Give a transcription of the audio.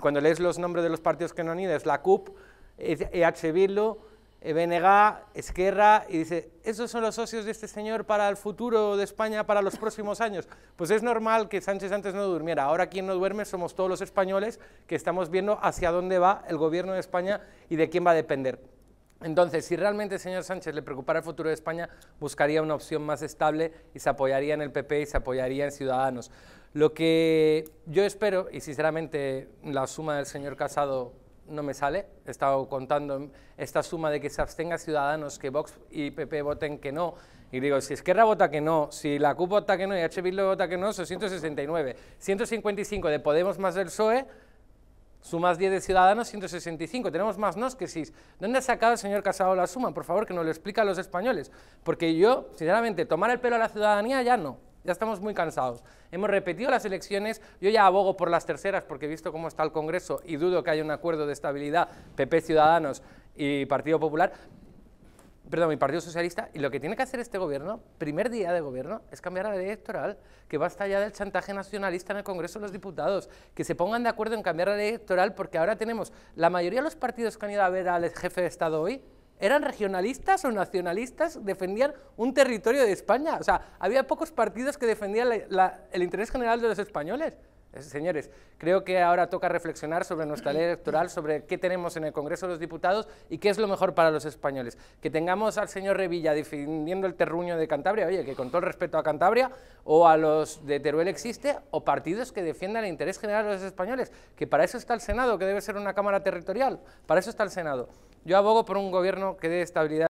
Cuando lees los nombres de los partidos que no han es la CUP, e EH Bildu, BNG, Esquerra, y dice, esos son los socios de este señor para el futuro de España, para los próximos años. Pues es normal que Sánchez antes no durmiera. Ahora quien no duerme somos todos los españoles que estamos viendo hacia dónde va el gobierno de España y de quién va a depender. Entonces, si realmente el señor Sánchez le preocupara el futuro de España, buscaría una opción más estable y se apoyaría en el PP y se apoyaría en Ciudadanos. Lo que yo espero, y sinceramente la suma del señor Casado no me sale, he estado contando esta suma de que se abstenga Ciudadanos, que Vox y PP voten que no, y digo, si Esquerra vota que no, si la CUP vota que no y Bildu vota que no, son 169. 155 de Podemos más del PSOE, Sumas 10 de Ciudadanos, 165. Tenemos más nos que sis. ¿Dónde ha sacado el señor Casado la suma? Por favor, que nos lo explique a los españoles. Porque yo, sinceramente, tomar el pelo a la ciudadanía ya no. Ya estamos muy cansados. Hemos repetido las elecciones, yo ya abogo por las terceras porque he visto cómo está el Congreso y dudo que haya un acuerdo de estabilidad PP Ciudadanos y Partido Popular, perdón, mi Partido Socialista, y lo que tiene que hacer este gobierno, primer día de gobierno, es cambiar la ley electoral, que hasta allá del chantaje nacionalista en el Congreso de los Diputados, que se pongan de acuerdo en cambiar la ley electoral, porque ahora tenemos la mayoría de los partidos que han ido a ver al jefe de Estado hoy, eran regionalistas o nacionalistas, defendían un territorio de España. O sea, había pocos partidos que defendían el interés general de los españoles. Señores, creo que ahora toca reflexionar sobre nuestra ley electoral, sobre qué tenemos en el Congreso de los Diputados y qué es lo mejor para los españoles. Que tengamos al señor Revilla defendiendo el terruño de Cantabria, oye, que con todo el respeto a Cantabria o a los de Teruel existe, o partidos que defiendan el interés general de los españoles, que para eso está el Senado, que debe ser una Cámara territorial, para eso está el Senado. Yo abogo por un gobierno que dé estabilidad.